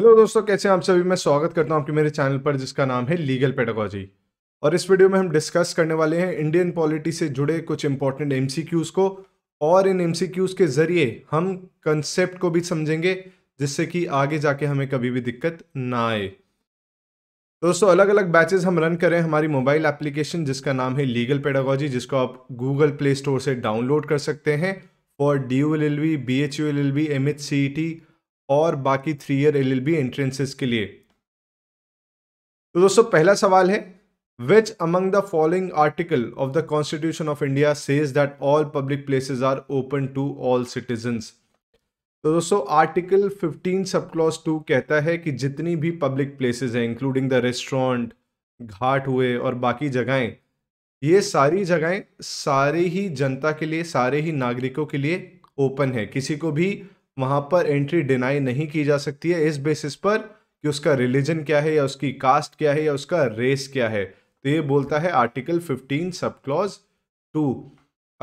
hello दोस्तों कैसे हैं आप सभी मैं स्वागत करता हूं आपके मेरे चैनल पर जिसका नाम है लीगल पेडागोजी और इस वीडियो में हम डिस्कस करने वाले हैं इंडियन पॉलिटी से जुड़े कुछ इंपॉर्टेंट एमसीक्यूज़ को और इन एमसीक्यूज़ के ज़रिए हम कंसेप्ट को भी समझेंगे जिससे कि आगे जाके हमें कभी भी दिक्कत ना आए दोस्तों अलग अलग बैचेज हम रन करें हमारी मोबाइल एप्लीकेशन जिसका नाम है लीगल पेडागोजी जिसको आप गूगल प्ले स्टोर से डाउनलोड कर सकते हैं for D U L L B B H U L L B M H C E T और बाकी three year L L B entrances के लिए तो दोस्तों पहला सवाल है which among the following article of the constitution of India says that all public places are open to all citizens तो दोस्तों आर्टिकल 15 सब क्लॉज टू कहता है कि जितनी भी पब्लिक प्लेसेस हैं इंक्लूडिंग द रेस्टोरेंट घाट हुए और बाकी जगहें ये सारी जगहें सारे ही जनता के लिए सारे ही नागरिकों के लिए ओपन है किसी को भी वहां पर एंट्री डिनाई नहीं की जा सकती है इस बेसिस पर कि उसका रिलीजन क्या है या उसकी कास्ट क्या है या उसका रेस क्या है तो ये बोलता है article fifteen sub clause two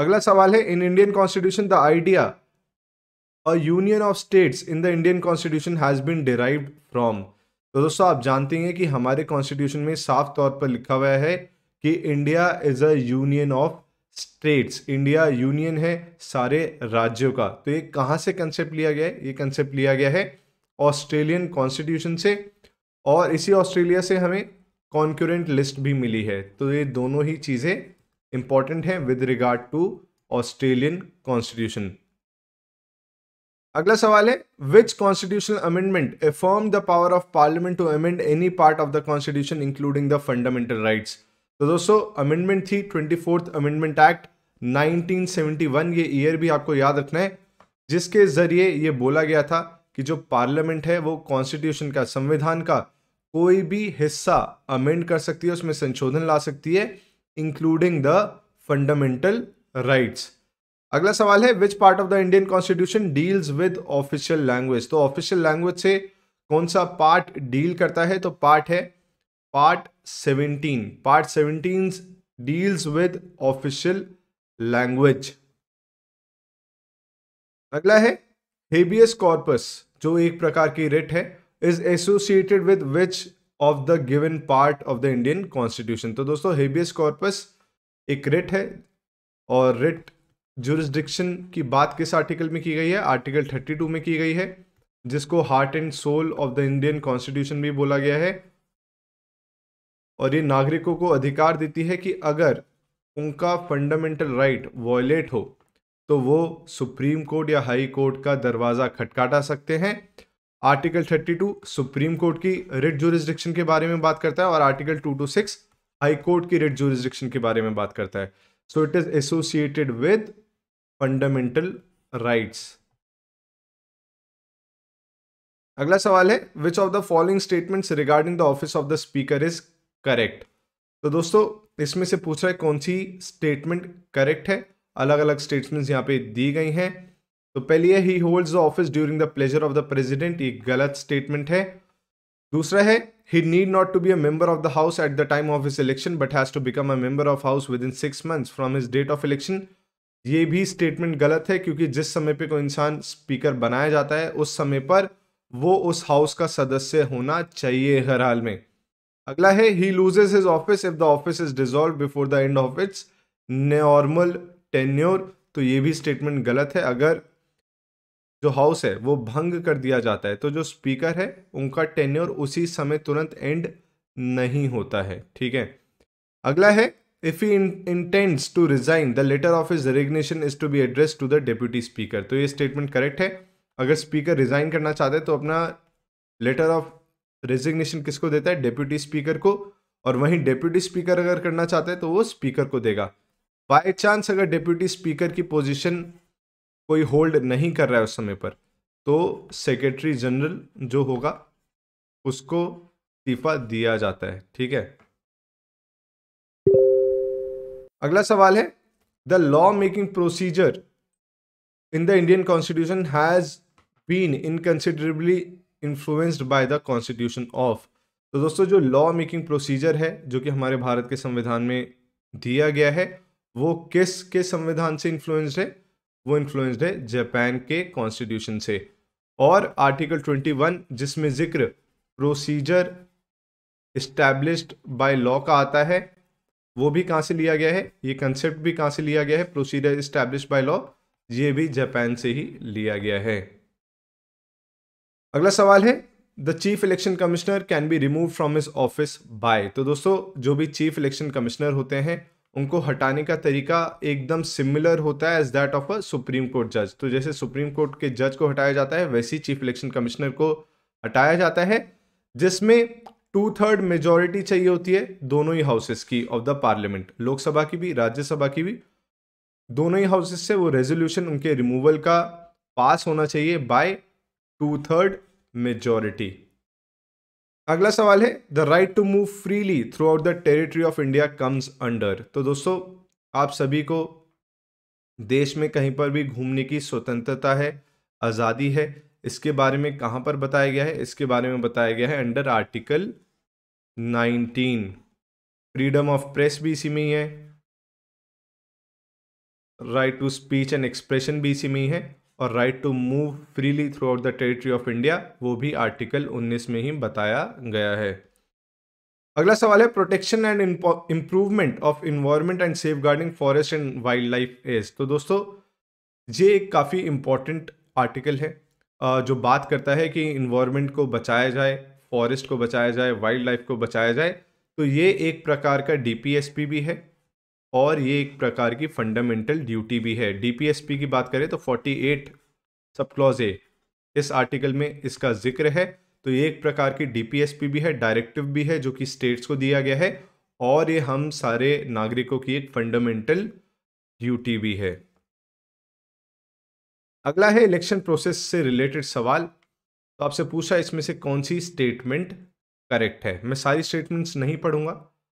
अगला सवाल है in Indian constitution the idea a union of states in the Indian constitution has been derive from तो दोस्तों आप जानते हैं कि हमारे कॉन्स्टिट्यूशन में साफ तौर पर लिखा हुआ है कि India is a union of states India union है सारे राज्यों का तो ये कहाँ से कंसेप्ट लिया गया है ये कंसेप्ट लिया गया है ऑस्ट्रेलियन कॉन्स्टिट्यूशन से और इसी ऑस्ट्रेलिया से हमें कॉन्क्यूरेंट लिस्ट भी मिली है तो ये दोनों ही चीज़ें इंपॉर्टेंट हैं with regard to Australian constitution अगला सवाल है which constitutional amendment affirm the power of parliament to amend any part of the constitution including the fundamental rights तो दोस्तों अमेंडमेंट थी ट्वेंटी फोर्थ अमेंडमेंट एक्ट 1971 ये ईयर भी आपको याद रखना है जिसके ज़रिए ये बोला गया था कि जो पार्लियामेंट है वो कॉन्स्टिट्यूशन का संविधान का कोई भी हिस्सा अमेंड कर सकती है उसमें संशोधन ला सकती है इंक्लूडिंग द फंडामेंटल राइट्स अगला सवाल है which part of the Indian constitution deals with official language तो ऑफिशियल लैंग्वेज से कौन सा पार्ट डील करता है तो पार्ट है part 17 part 17 deals with official language अगला है हेबियस कॉर्पस जो एक प्रकार की रिट है is associated with which of the given part of the Indian constitution तो दोस्तों हेबियस कॉर्पस एक रिट है और रिट जुरिस्डिक्शन की बात किस आर्टिकल में की गई है आर्टिकल 32 में की गई है जिसको heart and soul of the Indian constitution भी बोला गया है और ये नागरिकों को अधिकार देती है कि अगर उनका फंडामेंटल राइट वॉयलेट हो तो वो सुप्रीम कोर्ट या हाई कोर्ट का दरवाज़ा खटखटा सकते हैं आर्टिकल 32 सुप्रीम कोर्ट की रिट जोरिस्डिक्शन के बारे में बात करता है और आर्टिकल 226 हाई कोर्ट की रिट जोरिस्डिक्शन के बारे में बात करता है so it is associated with fundamental rights अगला सवाल है which of the following statements regarding the office of the speaker is correct तो दोस्तों इसमें से पूछ रहा है कौन सी स्टेटमेंट करेक्ट है अलग अलग स्टेटमेंट्स यहाँ पे दी गई हैं तो पहली है he holds the office during the pleasure of the president ये गलत स्टेटमेंट है दूसरा है he need not to be a member of the house at the time of his election but has to become a member of house within six months from his date of election ये भी statement गलत है क्योंकि जिस समय पे कोई इंसान स्पीकर बनाया जाता है उस समय पर वो उस हाउस का सदस्य होना चाहिए हर हाल में अगला है he loses his office if the office is dissolve before the end of its normal tenure तो ये भी स्टेटमेंट गलत है अगर जो हाउस है वो भंग कर दिया जाता है तो जो स्पीकर है उनका टेन्योर उसी समय तुरंत एंड नहीं होता है ठीक है अगला है if he intends to resign the letter of his resignation is to be address to the deputy speaker तो ये स्टेटमेंट करेक्ट है अगर स्पीकर रिजाइन करना चाहते हैं तो अपना लेटर ऑफ रेजिग्नेशन किसको देता है डेप्यूटी स्पीकर को और वहीं डेप्यूटी स्पीकर अगर करना चाहते हैं तो वो स्पीकर को देगा बाई चांस अगर डेप्यूटी स्पीकर की पोजिशन कोई होल्ड नहीं कर रहा है उस समय पर तो सेक्रेटरी जनरल जो होगा उसको इस्तीफा दिया जाता है ठीक है अगला सवाल है the law making procedure in the Indian constitution has been inconsiderably influenced by the constitution of तो दोस्तों जो लॉ मेकिंग प्रोसीजर है जो कि हमारे भारत के संविधान में दिया गया है वो किस के संविधान से इन्फ्लुएंस्ड है वो इन्फ्लुएंस्ड है जापान के कॉन्स्टिट्यूशन से और आर्टिकल 21 जिसमें जिक्र प्रोसीजर इस्टेब्लिश्ड बाय लॉ का आता है वो भी कहाँ से लिया गया है ये कंसेप्ट भी कहाँ से लिया गया है प्रोसीजर इस्टेब्लिश बाय लॉ ये भी जापान से ही लिया गया है अगला सवाल है the chief election commissioner can be remove from his office by तो दोस्तों जो भी चीफ इलेक्शन कमिश्नर होते हैं उनको हटाने का तरीका एकदम सिमिलर होता है as that of a Supreme Court जज तो जैसे सुप्रीम कोर्ट के जज को हटाया जाता है वैसे ही चीफ इलेक्शन कमिश्नर को हटाया जाता है जिसमें टू थर्ड मेजोरिटी चाहिए होती है दोनों ही हाउसेस की ऑफ द पार्लियामेंट लोकसभा की भी राज्यसभा की भी दोनों ही हाउसेस से वो रेजोल्यूशन उनके रिमूवल का पास होना चाहिए बाय टू थर्ड मेजोरिटी अगला सवाल है the right to move freely throughout the territory of India comes under तो दोस्तों आप सभी को देश में कहीं पर भी घूमने की स्वतंत्रता है आज़ादी है इसके बारे में कहां पर बताया गया है इसके बारे में बताया गया है under article 19 freedom of press भी इसी में ही है right to speech and expression भी इसी में ही है और right to move freely throughout the territory of India वो भी आर्टिकल 19 में ही बताया गया है अगला सवाल है protection and improvement of environment and safeguarding forest and wildlife as तो दोस्तों ये एक काफ़ी इम्पॉर्टेंट आर्टिकल है जो बात करता है कि इन्वायरमेंट को बचाया जाए फॉरेस्ट को बचाया जाए वाइल्ड लाइफ को बचाया जाए तो ये एक प्रकार का डी भी है और ये एक प्रकार की फंडामेंटल ड्यूटी भी है डीपीएसपी की बात करें तो 48 सब क्लॉज ए इस आर्टिकल में इसका जिक्र है तो ये एक प्रकार की डीपीएसपी भी है डायरेक्टिव भी है जो कि स्टेट्स को दिया गया है और ये हम सारे नागरिकों की एक फंडामेंटल ड्यूटी भी है अगला है इलेक्शन प्रोसेस से रिलेटेड सवाल तो आपसे पूछा इसमें से कौन सी स्टेटमेंट करेक्ट है मैं सारी स्टेटमेंट्स नहीं पढ़ूंगा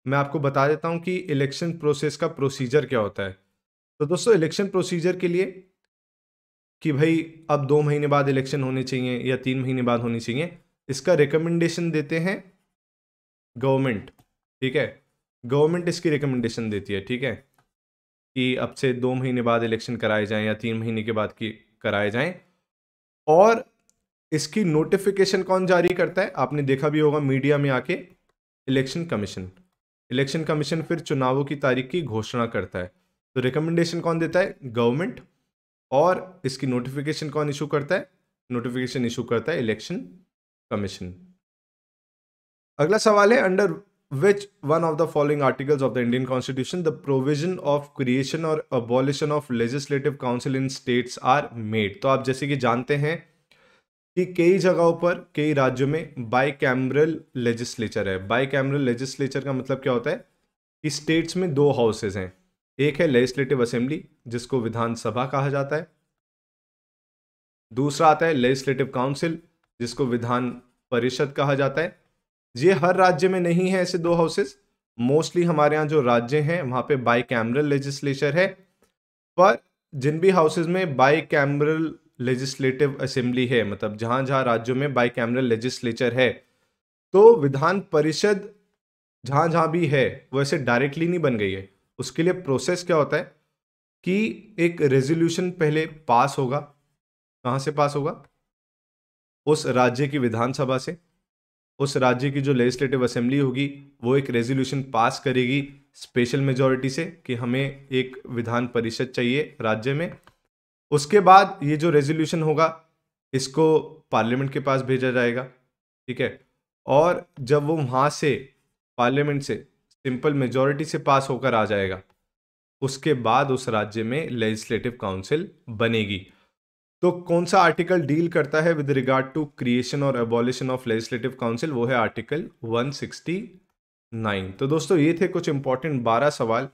मैं आपको बता देता हूँ कि इलेक्शन प्रोसेस का प्रोसीजर क्या होता है तो दोस्तों इलेक्शन प्रोसीजर के लिए कि भाई अब दो महीने बाद इलेक्शन होने चाहिए या तीन महीने बाद होनी चाहिए इसका रिकमेंडेशन देते हैं गवर्नमेंट ठीक है गवर्नमेंट इसकी रिकमेंडेशन देती है ठीक है कि अब से दो महीने बाद इलेक्शन कराए जाएं या तीन महीने के बाद की कराए जाएं और इसकी नोटिफिकेशन कौन जारी करता है आपने देखा भी होगा मीडिया में आके इलेक्शन कमीशन इलेक्शन कमीशन फिर चुनावों की तारीख की घोषणा करता है तो रिकमेंडेशन कौन देता है गवर्नमेंट और इसकी नोटिफिकेशन कौन इशू करता है नोटिफिकेशन इशू करता है इलेक्शन कमीशन अगला सवाल है under which one of the following articles of the Indian constitution the provision of creation और abolition of legislative council in states are made तो आप जैसे कि जानते हैं कि कई जगहों पर कई राज्यों में बाई कैमरल लेजिस्लेचर है बाई कैमरल लेजिस्लेचर का मतलब क्या होता है कि स्टेट्स में दो हाउसेज हैं एक है लेजिस्लेटिव असेंबली जिसको विधानसभा कहा जाता है दूसरा आता है लेजिस्लेटिव काउंसिल जिसको विधान परिषद कहा जाता है ये हर राज्य में नहीं है ऐसे दो हाउसेस मोस्टली हमारे यहाँ जो राज्य हैं वहाँ पे बाई कैमरल लेजिस्लेचर है पर जिन भी हाउसेज में बाई कैमरल लेजिस्लेटिव असेंबली है मतलब जहाँ जहाँ राज्यों में बाई कैमरल लेजिस्लेचर है तो विधान परिषद जहाँ जहाँ भी है वो ऐसे डायरेक्टली नहीं बन गई है उसके लिए प्रोसेस क्या होता है कि एक रेजोल्यूशन पहले पास होगा कहाँ से पास होगा उस राज्य की विधानसभा से उस राज्य की जो लेजिस्लेटिव असेंबली होगी वो एक रेजोल्यूशन पास करेगी स्पेशल मेजोरिटी से कि हमें एक विधान परिषद चाहिए राज्य में उसके बाद ये जो रेजोल्यूशन होगा इसको पार्लियामेंट के पास भेजा जाएगा ठीक है और जब वो वहाँ से पार्लियामेंट से सिंपल मेजॉरिटी से पास होकर आ जाएगा उसके बाद उस राज्य में लेजिस्लेटिव काउंसिल बनेगी तो कौन सा आर्टिकल डील करता है विद रिगार्ड टू क्रिएशन और एबॉलिशन ऑफ लेजिस्लेटिव काउंसिल वो है आर्टिकल 169 तो दोस्तों ये थे कुछ इंपॉर्टेंट 12 सवाल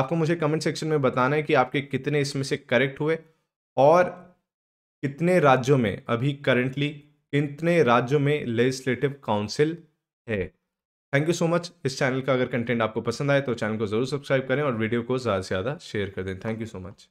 आपको मुझे कमेंट सेक्शन में बताना है कि आपके कितने इसमें से करेक्ट हुए और कितने राज्यों में अभी करंटली कितने राज्यों में लेजिस्लेटिव काउंसिल है थैंक यू सो मच इस चैनल का अगर कंटेंट आपको पसंद आए तो चैनल को जरूर सब्सक्राइब करें और वीडियो को ज़्यादा से ज़्यादा शेयर कर दें थैंक यू सो मच